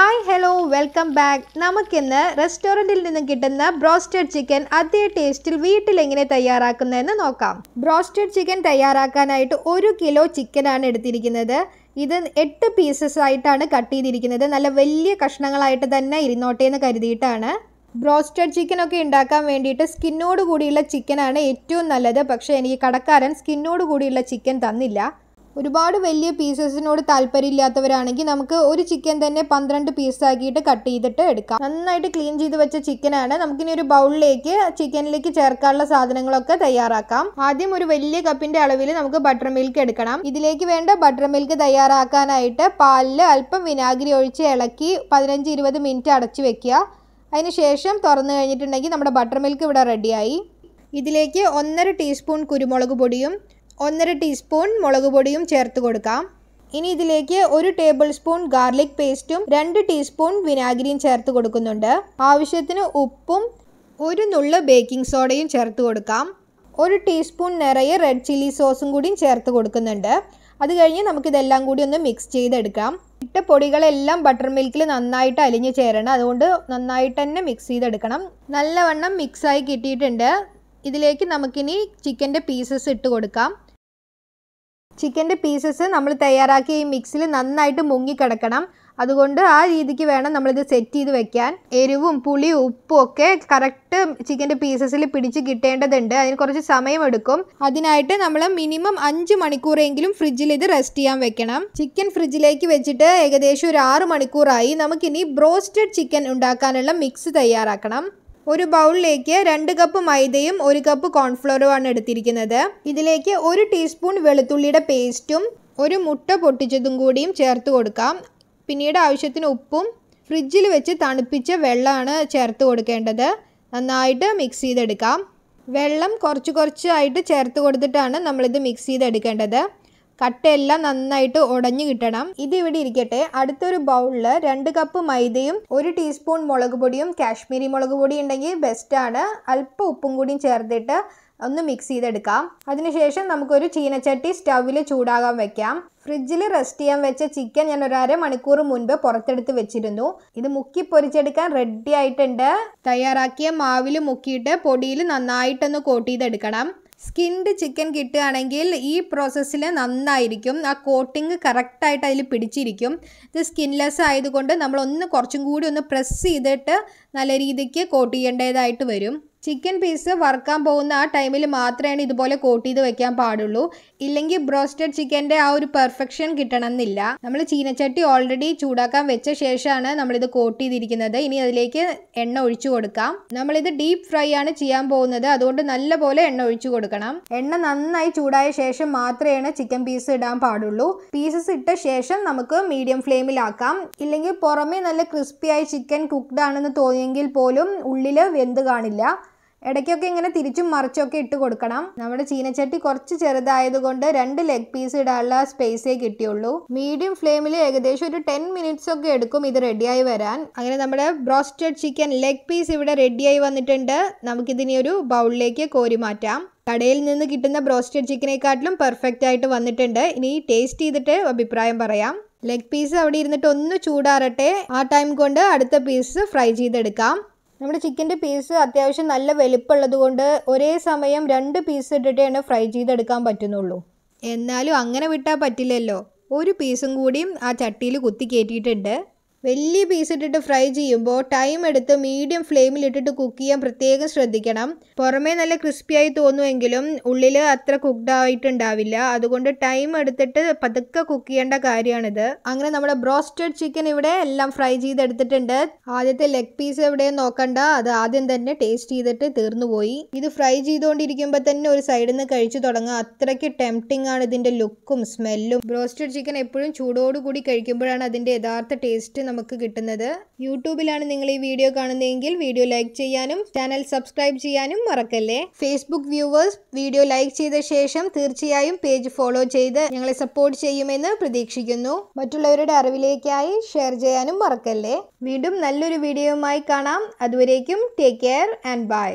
hi hello welcome back നമുക്കിന്ന് റെസ്റ്റോറൻറ്റിൽ നിന്നും കിട്ടുന്ന ബ്രോസ്റ്റഡ് ചിക്കൻ അതേ ടേസ്റ്റിൽ വീട്ടിൽ എങ്ങനെ തയ്യാറാക്കുന്നതെന്ന് നോക്കാം ബ്രോസ്റ്റഡ് ചിക്കൻ തയ്യാറാക്കാനായിട്ട് ഒരു കിലോ ചിക്കനാണ് എടുത്തിരിക്കുന്നത് ഇത് എട്ട് പീസസ് ആയിട്ടാണ് കട്ട് ചെയ്തിരിക്കുന്നത് നല്ല വലിയ കഷ്ണങ്ങളായിട്ട് തന്നെ ഇരുന്നോട്ടെ എന്ന് കരുതിയിട്ടാണ് ബ്രോസ്റ്റഡ് ചിക്കനൊക്കെ ഉണ്ടാക്കാൻ വേണ്ടിയിട്ട് സ്കിന്നോട് കൂടിയുള്ള ചിക്കനാണ് ഏറ്റവും നല്ലത് പക്ഷേ എനിക്ക് കടക്കാരൻ സ്കിന്നോട് കൂടിയുള്ള ചിക്കൻ തന്നില്ല ഒരുപാട് വലിയ പീസസിനോട് താല്പര്യമില്ലാത്തവരാണെങ്കിൽ നമുക്ക് ഒരു ചിക്കൻ തന്നെ പന്ത്രണ്ട് പീസാക്കിയിട്ട് കട്ട് ചെയ്തിട്ട് എടുക്കാം നന്നായിട്ട് ക്ലീൻ ചെയ്ത് വെച്ച ചിക്കനാണ് നമുക്കിനി ഒരു ബൗളിലേക്ക് ചിക്കനിലേക്ക് ചേർക്കാനുള്ള സാധനങ്ങളൊക്കെ തയ്യാറാക്കാം ആദ്യം ഒരു വലിയ കപ്പിന്റെ അളവിൽ നമുക്ക് ബട്ടർ മിൽക്ക് എടുക്കണം ഇതിലേക്ക് വേണ്ട ബട്ടർ മിൽക്ക് തയ്യാറാക്കാനായിട്ട് പാലിൽ അല്പം വിനാഗിരി ഒഴിച്ച് ഇളക്കി പതിനഞ്ച് ഇരുപത് മിനിറ്റ് അടച്ചു വെക്കുക അതിനുശേഷം തുറന്നു കഴിഞ്ഞിട്ടുണ്ടെങ്കിൽ നമ്മുടെ ബട്ടർ മിൽക്ക് ഇവിടെ റെഡിയായി ഇതിലേക്ക് ഒന്നര ടീസ്പൂൺ കുരുമുളക് പൊടിയും ഒന്നര ടീസ്പൂൺ മുളക് പൊടിയും ചേർത്ത് കൊടുക്കാം ഇനി ഇതിലേക്ക് ഒരു ടേബിൾ സ്പൂൺ ഗാർലിക് പേസ്റ്റും രണ്ട് ടീസ്പൂൺ വിനാഗിരിയും ചേർത്ത് കൊടുക്കുന്നുണ്ട് ആവശ്യത്തിന് ഉപ്പും ഒരു നുള്ള ബേക്കിംഗ് സോഡയും ചേർത്ത് കൊടുക്കാം ഒരു ടീസ്പൂൺ നിറയെ റെഡ് ചില്ലി സോസും കൂടിയും ചേർത്ത് കൊടുക്കുന്നുണ്ട് അത് കഴിഞ്ഞ് നമുക്കിതെല്ലാം കൂടി ഒന്ന് മിക്സ് ചെയ്തെടുക്കാം ഇട്ട പൊടികളെല്ലാം ബട്ടർ മിൽക്കിൽ നന്നായിട്ട് അലിഞ്ഞു ചേരണം അതുകൊണ്ട് നന്നായിട്ട് തന്നെ മിക്സ് ചെയ്തെടുക്കണം നല്ലവണ്ണം മിക്സായി കിട്ടിയിട്ടുണ്ട് ഇതിലേക്ക് നമുക്കിനി ചിക്കൻ്റെ പീസസ് ഇട്ട് കൊടുക്കാം ചിക്കൻ്റെ പീസസ് നമ്മൾ തയ്യാറാക്കി ഈ മിക്സിൽ നന്നായിട്ട് മുങ്ങിക്കിടക്കണം അതുകൊണ്ട് ആ രീതിക്ക് വേണം നമ്മളിത് സെറ്റ് ചെയ്ത് വെക്കാൻ എരിവും പുളിയും ഉപ്പും ഒക്കെ കറക്റ്റ് ചിക്കൻ്റെ പീസസിൽ പിടിച്ച് കിട്ടേണ്ടതുണ്ട് അതിന് കുറച്ച് സമയമെടുക്കും അതിനായിട്ട് നമ്മൾ മിനിമം അഞ്ച് മണിക്കൂറെങ്കിലും ഫ്രിഡ്ജിൽ ഇത് റെസ്റ്റ് ചെയ്യാൻ വെക്കണം ചിക്കൻ ഫ്രിഡ്ജിലേക്ക് വെച്ചിട്ട് ഏകദേശം ഒരു ആറ് മണിക്കൂറായി നമുക്കിനി ബ്രോസ്റ്റഡ് ചിക്കൻ ഉണ്ടാക്കാനുള്ള മിക്സ് തയ്യാറാക്കണം ഒരു ബൗളിലേക്ക് രണ്ട് കപ്പ് മൈദയും ഒരു കപ്പ് കോൺഫ്ലോറുമാണ് എടുത്തിരിക്കുന്നത് ഇതിലേക്ക് ഒരു ടീസ്പൂൺ വെളുത്തുള്ളിയുടെ പേസ്റ്റും ഒരു മുട്ട പൊട്ടിച്ചതും കൂടിയും ചേർത്ത് കൊടുക്കാം പിന്നീട് ആവശ്യത്തിന് ഉപ്പും ഫ്രിഡ്ജിൽ വെച്ച് തണുപ്പിച്ച വെള്ളമാണ് ചേർത്ത് കൊടുക്കേണ്ടത് നന്നായിട്ട് മിക്സ് ചെയ്തെടുക്കാം വെള്ളം കുറച്ച് കുറച്ചായിട്ട് ചേർത്ത് കൊടുത്തിട്ടാണ് നമ്മളിത് മിക്സ് ചെയ്തെടുക്കേണ്ടത് കട്ടയെല്ലാം നന്നായിട്ട് ഉടഞ്ഞു കിട്ടണം ഇത് ഇവിടെ ഇരിക്കട്ടെ അടുത്തൊരു ബൗളിൽ രണ്ട് കപ്പ് മൈദയും ഒരു ടീസ്പൂൺ മുളക് പൊടിയും കാശ്മീരി മുളക് പൊടി ഉണ്ടെങ്കിൽ ബെസ്റ്റാണ് അല്പം ഉപ്പും കൂടിയും ചേർത്തിട്ട് ഒന്ന് മിക്സ് ചെയ്തെടുക്കാം അതിനുശേഷം നമുക്കൊരു ചീനച്ചട്ടി സ്റ്റൗവിൽ ചൂടാകാൻ വെക്കാം ഫ്രിഡ്ജിൽ റെസ്റ്റ് ചെയ്യാൻ വെച്ച ചിക്കൻ ഞാൻ ഒരു അര മണിക്കൂർ മുൻപ് പുറത്തെടുത്ത് വെച്ചിരുന്നു ഇത് മുക്കി പൊരിച്ചെടുക്കാൻ റെഡി ആയിട്ടുണ്ട് തയ്യാറാക്കിയ മാവിൽ മുക്കിയിട്ട് പൊടിയിൽ നന്നായിട്ടൊന്ന് കോട്ട് ചെയ്തെടുക്കണം സ്കിൻഡ് ചിക്കൻ കിട്ടുകയാണെങ്കിൽ ഈ പ്രോസസ്സിൽ നന്നായിരിക്കും ആ കോട്ടിങ് കറക്റ്റായിട്ട് അതിൽ പിടിച്ചിരിക്കും ഇത് സ്കിൻലെസ് ആയതുകൊണ്ട് നമ്മളൊന്ന് കുറച്ചും കൂടി ഒന്ന് പ്രസ് ചെയ്തിട്ട് നല്ല രീതിക്ക് കോട്ട് ചെയ്യേണ്ടതായിട്ട് വരും ചിക്കൻ പീസ് വറുക്കാൻ പോകുന്ന ആ ടൈമിൽ മാത്രമാണ് ഇതുപോലെ കോട്ട് ചെയ്ത് വെക്കാൻ പാടുള്ളൂ ഇല്ലെങ്കിൽ ബ്രോസ്റ്റഡ് ചിക്കൻ്റെ ആ ഒരു പെർഫെക്ഷൻ കിട്ടണമെന്നില്ല നമ്മൾ ചീനച്ചട്ടി ഓൾറെഡി ചൂടാക്കാൻ വെച്ച ശേഷമാണ് നമ്മളിത് കോട്ട് ചെയ്തിരിക്കുന്നത് ഇനി അതിലേക്ക് എണ്ണ ഒഴിച്ചു കൊടുക്കാം നമ്മളിത് ഡീപ്പ് ഫ്രൈ ആണ് ചെയ്യാൻ പോകുന്നത് അതുകൊണ്ട് നല്ല പോലെ എണ്ണ ഒഴിച്ചു കൊടുക്കണം എണ്ണ നന്നായി ചൂടായ ശേഷം മാത്രമാണ് ചിക്കൻ പീസ് ഇടാൻ പാടുള്ളൂ പീസസ് ഇട്ട ശേഷം നമുക്ക് മീഡിയം ഫ്ലെയിമിലാക്കാം ഇല്ലെങ്കിൽ പുറമേ നല്ല ക്രിസ്പിയായി ചിക്കൻ കുക്ക്ഡ് ആണെന്ന് തോന്നിയെങ്കിൽ പോലും ഉള്ളിൽ വെന്ത് കാണില്ല ഇടയ്ക്കൊക്കെ ഇങ്ങനെ തിരിച്ചും മറിച്ചൊക്കെ ഇട്ട് കൊടുക്കണം നമ്മുടെ ചീനച്ചട്ടി കുറച്ച് ചെറുതായതുകൊണ്ട് രണ്ട് ലെഗ് പീസ് ഇടാനുള്ള സ്പേസേ കിട്ടിയുള്ളൂ മീഡിയം ഫ്ലെയിമിൽ ഏകദേശം ഒരു ടെൻ മിനിറ്റ്സ് ഒക്കെ എടുക്കും ഇത് റെഡിയായി വരാൻ അങ്ങനെ നമ്മുടെ ബ്രോസ്റ്റഡ് ചിക്കൻ ലെഗ് പീസ് ഇവിടെ റെഡിയായി വന്നിട്ടുണ്ട് നമുക്കിതിനെ ഒരു ബൗളിലേക്ക് കോരി മാറ്റാം കടയിൽ നിന്ന് കിട്ടുന്ന ബ്രോസ്റ്റഡ് ചിക്കനെക്കാട്ടിലും പെർഫെക്റ്റ് ആയിട്ട് വന്നിട്ടുണ്ട് ഇനി ടേസ്റ്റ് ചെയ്തിട്ട് അഭിപ്രായം പറയാം ലെഗ് പീസ് അവിടെ ഇരുന്നിട്ട് ഒന്ന് ചൂടാറട്ടെ ആ ടൈം കൊണ്ട് അടുത്ത പീസ് ഫ്രൈ ചെയ്തെടുക്കാം നമ്മുടെ ചിക്കൻ്റെ പീസ് അത്യാവശ്യം നല്ല വലിപ്പമുള്ളത് കൊണ്ട് ഒരേ സമയം രണ്ട് പീസ് ഇട്ടിട്ടാണ് ഫ്രൈ ചെയ്തെടുക്കാൻ പറ്റുന്നുള്ളൂ എന്നാലും അങ്ങനെ വിട്ടാൽ പറ്റില്ലല്ലോ ഒരു പീസും കൂടിയും ആ ചട്ടിയിൽ കുത്തി കയറ്റിയിട്ടുണ്ട് വലിയ പീസ് ഇട്ടിട്ട് ഫ്രൈ ചെയ്യുമ്പോൾ ടൈം എടുത്ത് മീഡിയം ഫ്ലെയിമിൽ ഇട്ടിട്ട് കുക്ക് ചെയ്യാൻ പ്രത്യേകം ശ്രദ്ധിക്കണം പുറമേ നല്ല ക്രിസ്പിയായി തോന്നുമെങ്കിലും ഉള്ളിൽ അത്ര കുക്ക്ഡ് ആയിട്ടുണ്ടാവില്ല അതുകൊണ്ട് ടൈം എടുത്തിട്ട് പതുക്കെ കുക്ക് ചെയ്യേണ്ട കാര്യമാണിത് അങ്ങനെ നമ്മുടെ ബ്രോസ്റ്റഡ് ചിക്കൻ ഇവിടെ എല്ലാം ഫ്രൈ ചെയ്തെടുത്തിട്ടുണ്ട് ആദ്യത്തെ ലെഗ് പീസ് എവിടെയും നോക്കണ്ട അത് ആദ്യം തന്നെ ടേസ്റ്റ് ചെയ്തിട്ട് തീർന്നുപോയി ഇത് ഫ്രൈ ചെയ്തുകൊണ്ടിരിക്കുമ്പോൾ തന്നെ ഒരു സൈഡിൽ നിന്ന് കഴിച്ചു തുടങ്ങുക അത്രയ്ക്ക് ടെംപ്റ്റിംഗ് ആണ് ഇതിൻ്റെ ലുക്കും സ്മെല്ലും ബ്രോസ്റ്റഡ് ചിക്കൻ എപ്പോഴും ചൂടോടുകൂടി കഴിക്കുമ്പോഴാണ് അതിൻ്റെ യഥാർത്ഥ ടേസ്റ്റ് നമുക്ക് കിട്ടുന്നത് യൂട്യൂബിലാണ് നിങ്ങൾ ഈ വീഡിയോ കാണുന്നതെങ്കിൽ വീഡിയോ ലൈക്ക് ചെയ്യാനും ചാനൽ സബ്സ്ക്രൈബ് ചെയ്യാനും മറക്കല്ലേ ഫേസ്ബുക്ക് വ്യൂവേഴ്സ് വീഡിയോ ലൈക്ക് ചെയ്ത ശേഷം തീർച്ചയായും പേജ് ഫോളോ ചെയ്ത് ഞങ്ങളെ സപ്പോർട്ട് ചെയ്യുമെന്ന് പ്രതീക്ഷിക്കുന്നു മറ്റുള്ളവരുടെ അറിവിലേക്കായി ഷെയർ ചെയ്യാനും മറക്കല്ലേ വീണ്ടും നല്ലൊരു വീഡിയോയുമായി കാണാം അതുവരേക്കും ടേക്ക് കെയർ ആൻഡ് ബൈ